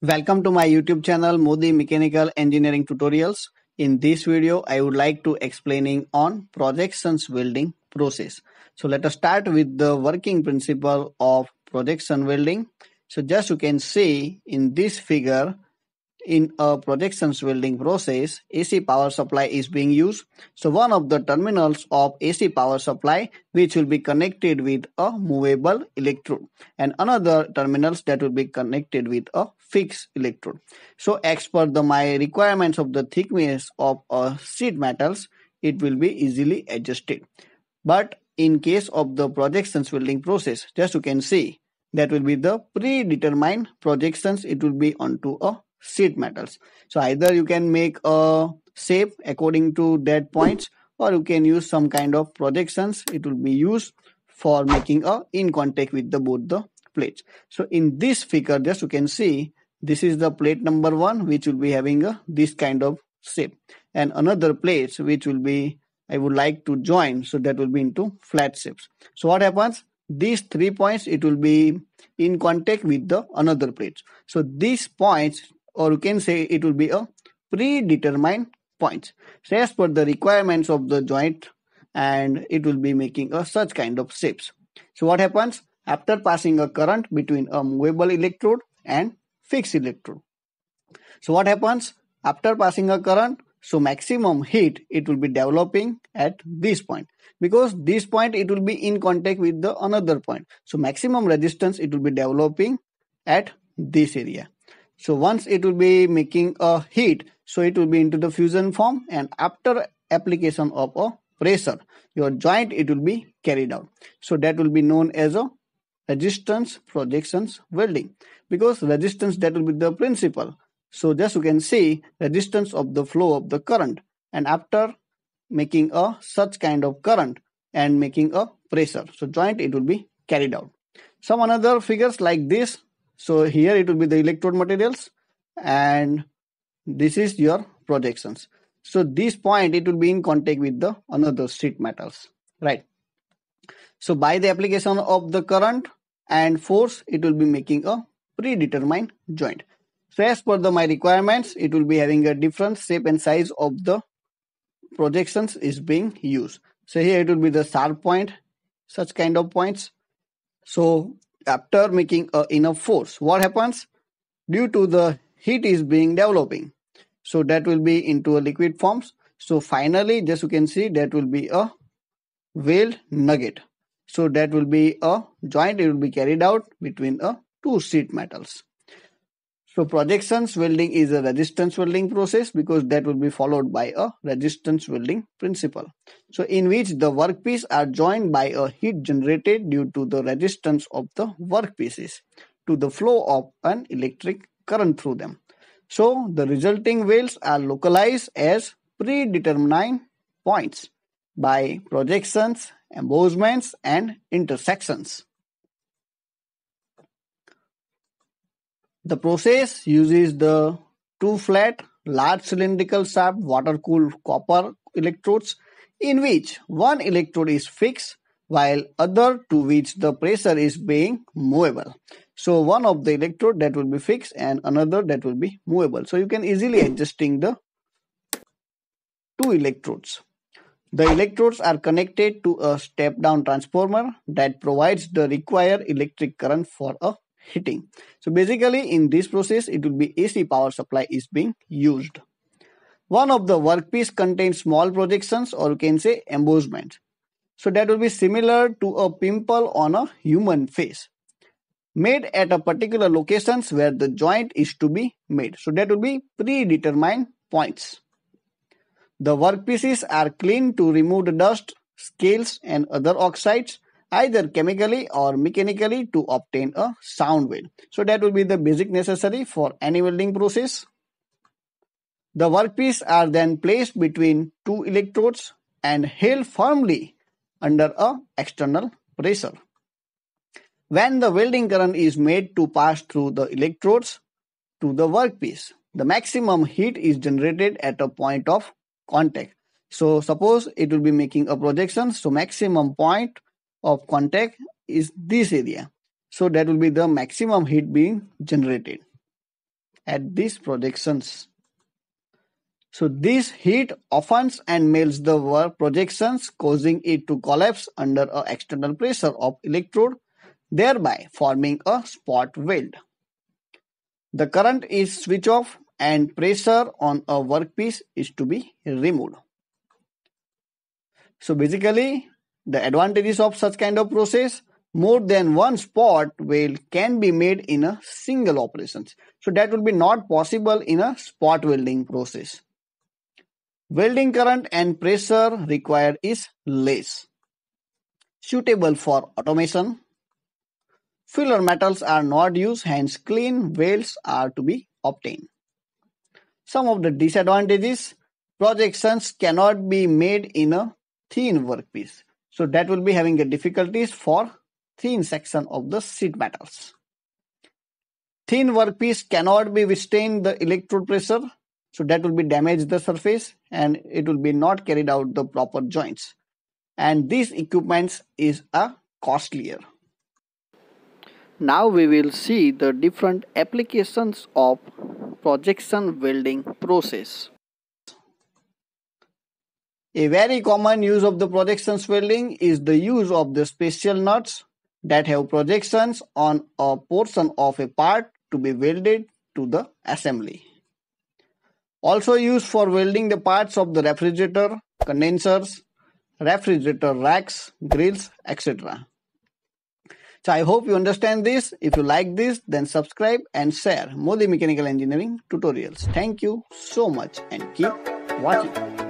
Welcome to my YouTube channel Modi Mechanical Engineering Tutorials. In this video, I would like to explaining on projections welding process. So let us start with the working principle of projection welding. So just you can see in this figure, in a projection welding process, AC power supply is being used. So one of the terminals of AC power supply which will be connected with a movable electrode and another terminals that will be connected with a fixed electrode. So as per the my requirements of the thickness of a uh, sheet metals, it will be easily adjusted. But in case of the projections welding process, just you can see that will be the predetermined projections. It will be onto a sheet metals. So either you can make a shape according to that points or you can use some kind of projections. It will be used for making a in contact with the both the plates. So in this figure, just you can see this is the plate number one which will be having a this kind of shape and another plate which will be I would like to join so that will be into flat shapes. So what happens? These three points it will be in contact with the another plate. So these points or you can say it will be a predetermined points Say as per the requirements of the joint and it will be making a such kind of shapes so what happens after passing a current between a movable electrode and fixed electrode so what happens after passing a current so maximum heat it will be developing at this point because this point it will be in contact with the another point so maximum resistance it will be developing at this area so once it will be making a heat, so it will be into the fusion form and after application of a pressure, your joint it will be carried out. So that will be known as a resistance projections welding because resistance that will be the principle. So just you can see resistance of the flow of the current and after making a such kind of current and making a pressure. So joint it will be carried out. Some another figures like this so here it will be the electrode materials and this is your projections. So this point it will be in contact with the another sheet metals, right? So by the application of the current and force, it will be making a predetermined joint. So as per the my requirements, it will be having a different shape and size of the projections is being used. So here it will be the start point, such kind of points. So after making a enough force what happens due to the heat is being developing so that will be into a liquid forms so finally just you can see that will be a weld nugget so that will be a joint it will be carried out between a two sheet metals so projections welding is a resistance welding process because that will be followed by a resistance welding principle. So in which the workpiece are joined by a heat generated due to the resistance of the workpieces to the flow of an electric current through them. So the resulting welds are localized as predetermined points by projections, embossments and intersections. The process uses the two flat, large cylindrical sub water-cooled copper electrodes in which one electrode is fixed while other to which the pressure is being movable. So one of the electrode that will be fixed and another that will be movable. So you can easily adjusting the two electrodes. The electrodes are connected to a step down transformer that provides the required electric current for a heating. So basically in this process it will be AC power supply is being used. One of the workpiece contains small projections or you can say embossment. So that will be similar to a pimple on a human face made at a particular locations where the joint is to be made. So that will be predetermined points. The workpieces are cleaned to remove the dust, scales and other oxides either chemically or mechanically to obtain a sound weld. So that will be the basic necessary for any welding process. The workpiece are then placed between two electrodes and held firmly under a external pressure. When the welding current is made to pass through the electrodes to the workpiece, the maximum heat is generated at a point of contact. So suppose it will be making a projection, so maximum point of contact is this area. So that will be the maximum heat being generated at these projections. So this heat offends and melts the work projections causing it to collapse under a external pressure of electrode thereby forming a spot weld. The current is switched off and pressure on a workpiece is to be removed. So basically the advantages of such kind of process, more than one spot weld can be made in a single operation. So that would be not possible in a spot welding process. Welding current and pressure required is less. Suitable for automation. Filler metals are not used, hence clean welds are to be obtained. Some of the disadvantages projections cannot be made in a thin workpiece. So that will be having a difficulties for thin section of the sheet metals. Thin workpiece cannot be withstand the electrode pressure, so that will be damage the surface and it will be not carried out the proper joints. And these equipments is a costlier. Now we will see the different applications of projection welding process. A very common use of the projection welding is the use of the special nuts that have projections on a portion of a part to be welded to the assembly. Also used for welding the parts of the refrigerator, condensers, refrigerator racks, grills, etc. So I hope you understand this. If you like this, then subscribe and share Modi Mechanical Engineering tutorials. Thank you so much and keep watching.